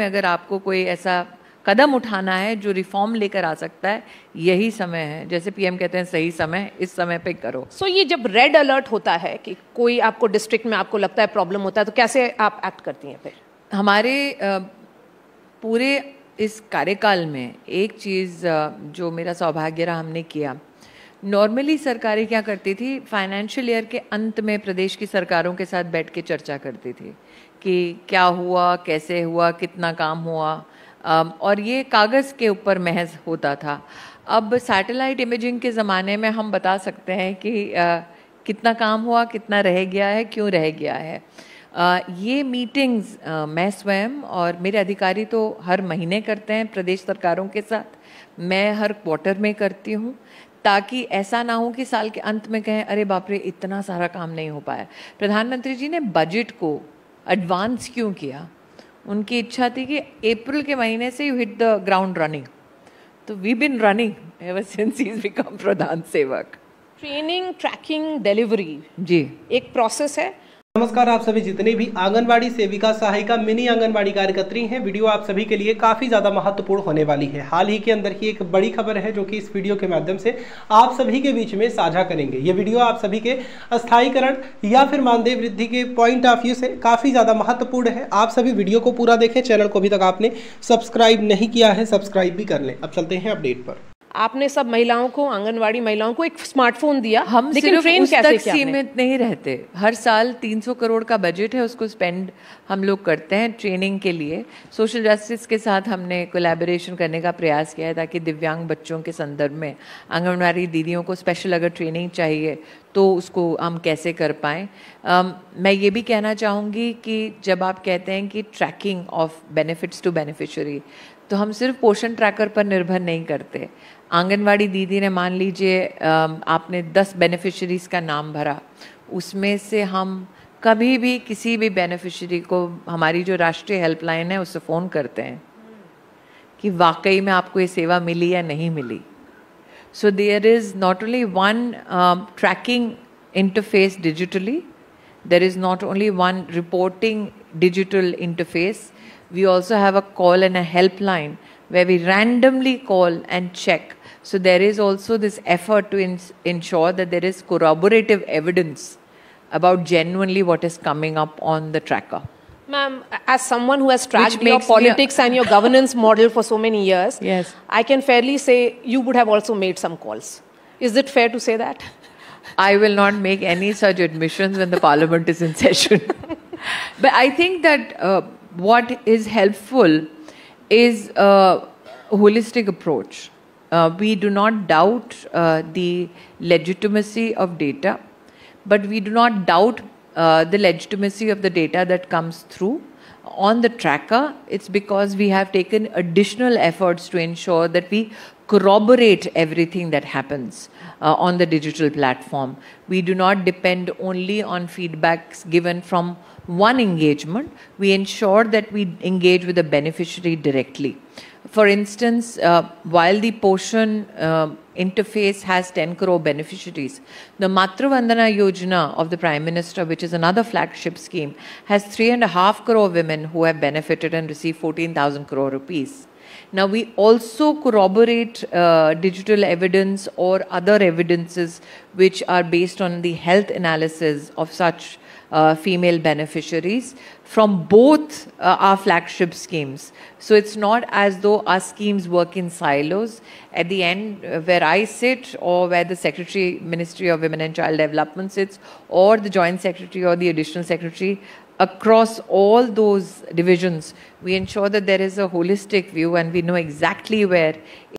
में अगर आपको कोई ऐसा कदम उठाना है जो रिफॉर्म लेकर आ सकता है यही समय है जैसे पीएम कहते हैं सही समय इस समय पे करो सो so, ये जब रेड अलर्ट होता है कि कोई आपको डिस्ट्रिक्ट में आपको लगता है प्रॉब्लम होता है तो कैसे आप एक्ट करती हैं फिर हमारे पूरे इस कार्यकाल में एक चीज़ जो मेरा सौभाग्य रहा हमने किया नॉर्मली सरकारें क्या करती थी फाइनेंशियल ईयर के अंत में प्रदेश की सरकारों के साथ बैठ के चर्चा करती थी कि क्या हुआ कैसे हुआ कितना काम हुआ और ये कागज़ के ऊपर महज होता था अब सैटेलाइट इमेजिंग के ज़माने में हम बता सकते हैं कि आ, कितना काम हुआ कितना रह गया है क्यों रह गया है आ, ये मीटिंग्स आ, मैं स्वयं और मेरे अधिकारी तो हर महीने करते हैं प्रदेश सरकारों के साथ मैं हर क्वार्टर में करती हूँ ताकि ऐसा ना हो कि साल के अंत में कहें अरे बाप रे इतना सारा काम नहीं हो पाया प्रधानमंत्री जी ने बजट को एडवांस क्यों किया उनकी इच्छा थी कि अप्रैल के महीने से you hit the ground running तो we been running ever since is become Pradhan Sevak training trekking delivery जी एक प्रोसेस है नमस्कार आप सभी जितने भी आंगनबाड़ी सेविका सहायिका मिनी आंगनबाड़ी कार्यकर्त्री हैं वीडियो आप सभी के लिए काफ़ी ज़्यादा महत्वपूर्ण होने वाली है हाल ही के अंदर की एक बड़ी खबर है जो कि इस वीडियो के माध्यम से आप सभी के बीच में साझा करेंगे ये वीडियो आप सभी के स्थायीकरण या फिर मानदेय वृद्धि के पॉइंट ऑफ व्यू से काफ़ी ज़्यादा महत्वपूर्ण है आप सभी वीडियो को पूरा देखें चैनल को अभी तक आपने सब्सक्राइब नहीं किया है सब्सक्राइब भी कर लें अब चलते हैं अपडेट पर आपने सब महिलाओं को आंगनवाड़ी महिलाओं को एक स्मार्टफोन दिया हम लेकिन ट्रेन कैसे सीमित नहीं रहते हर साल 300 करोड़ का बजट है उसको स्पेंड हम लोग करते हैं ट्रेनिंग के लिए सोशल जस्टिस के साथ हमने कोलैबोरेशन करने का प्रयास किया है ताकि दिव्यांग बच्चों के संदर्भ में आंगनबाड़ी दीदियों को स्पेशल अगर ट्रेनिंग चाहिए तो उसको हम कैसे कर um, मैं ये भी कहना चाहूँगी कि जब आप कहते हैं कि tracking of benefits to beneficiary तो हम सिर्फ पोषण ट्रैकर पर निर्भर नहीं करते आंगनवाड़ी दीदी ने मान लीजिए आपने दस बेनिफिशरीज़ का नाम भरा उसमें से हम कभी भी किसी भी बेनिफिशरी को हमारी जो राष्ट्रीय हेल्पलाइन है उससे फ़ोन करते हैं कि वाकई में आपको ये सेवा मिली या नहीं मिली so there is not only one tracking interface digitally there is not only one reporting digital interface we also have a call and a helpline where we randomly call and check. So there is also this effort to ins- ensure that there is corroborative evidence about genuinely what is coming up on the tracker. Ma'am, as someone who has tracked your politics and your governance model for so many years, yes. I can fairly say you would have also made some calls. Is it fair to say that? I will not make any such admissions when the parliament is in session. but I think that uh, what is helpful is a holistic approach. Uh, we do not doubt uh, the legitimacy of data, but we do not doubt uh, the legitimacy of the data that comes through on the tracker, it's because we have taken additional efforts to ensure that we corroborate everything that happens uh, on the digital platform. We do not depend only on feedbacks given from one engagement. We ensure that we engage with the beneficiary directly. For instance, uh, while the portion uh, interface has 10 crore beneficiaries. The Matruvandana Yojana of the Prime Minister, which is another flagship scheme, has 3.5 crore women who have benefited and received 14,000 crore rupees. Now, we also corroborate uh, digital evidence or other evidences which are based on the health analysis of such uh, female beneficiaries from both uh, our flagship schemes. So it's not as though our schemes work in silos. At the end, uh, where I sit, or where the Secretary, Ministry of Women and Child Development sits, or the Joint Secretary or the Additional Secretary across all those divisions, we ensure that there is a holistic view and we know exactly where